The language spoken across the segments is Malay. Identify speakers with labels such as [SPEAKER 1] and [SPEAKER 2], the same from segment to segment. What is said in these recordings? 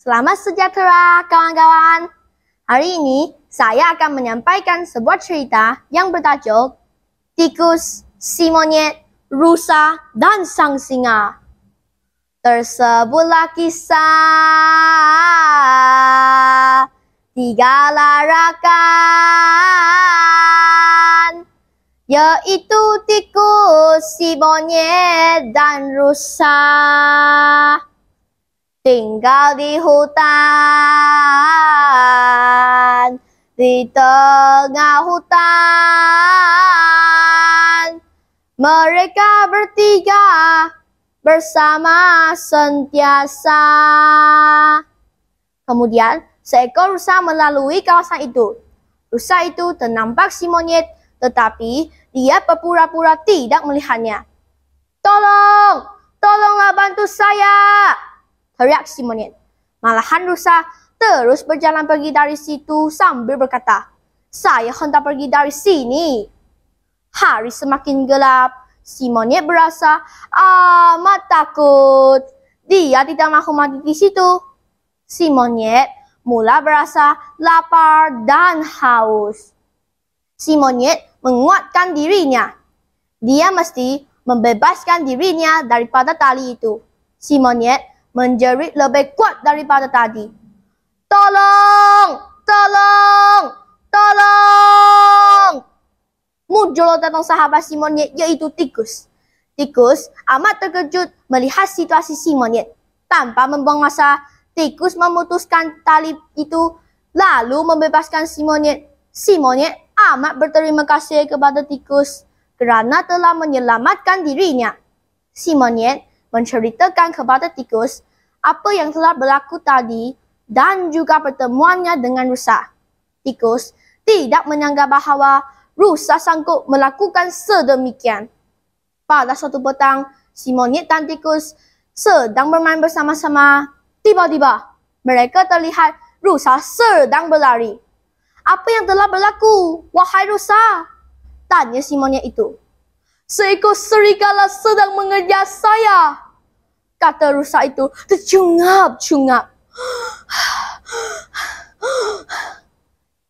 [SPEAKER 1] Selamat sejahtera kawan-kawan. Hari ini saya akan menyampaikan sebuah cerita yang bertajuk Tikus, Si Monyet, Rusa dan Sang Singa. Tersebutlah kisah tiga larakan yaitu tikus, si monyet dan rusa. tinggal di hutan, di tengah hutan. Mereka bertiga bersama sentiasa. Kemudian, seekor rusa melalui kawasan itu. Rusa itu ternampak si monyet, tetapi dia berpura-pura tidak melihatnya. Tolong! Tolonglah bantu saya! teriak si monyet. Malahan rusa terus berjalan pergi dari situ sambil berkata, saya hendak pergi dari sini. Hari semakin gelap, si monyet berasa amat takut. Dia tidak mahu mati di situ. Si monyet mula berasa lapar dan haus. Si monyet menguatkan dirinya. Dia mesti membebaskan dirinya daripada tali itu. Si monyet menjerit lebih kuat daripada tadi. Tolong! Tolong! Tolong! Muncul datang sahabat Simonnya iaitu tikus. Tikus amat terkejut melihat situasi Simonnya. Tanpa membuang masa, tikus memutuskan tali itu lalu membebaskan Simonnya. Simonnya amat berterima kasih kepada tikus kerana telah menyelamatkan dirinya. Simonnya menceritakan kepada tikus apa yang telah berlaku tadi dan juga pertemuannya dengan rusa. Tikus tidak menyangka bahawa rusa sanggup melakukan sedemikian. Pada suatu petang, si monyet dan tikus sedang bermain bersama-sama. Tiba-tiba, mereka terlihat rusa sedang berlari. Apa yang telah berlaku, wahai rusa? Tanya si monyet itu. Seekor serigala sedang mengejar saya. Kata rusa itu tercungap-cungap.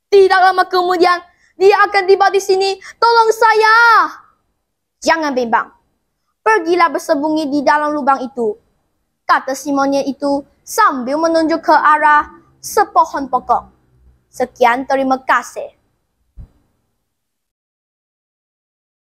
[SPEAKER 1] Tidak lama kemudian, dia akan tiba di sini. Tolong saya. Jangan bimbang. Pergilah bersembunyi di dalam lubang itu. Kata si monyet itu sambil menunjuk ke arah sepohon pokok. Sekian terima kasih.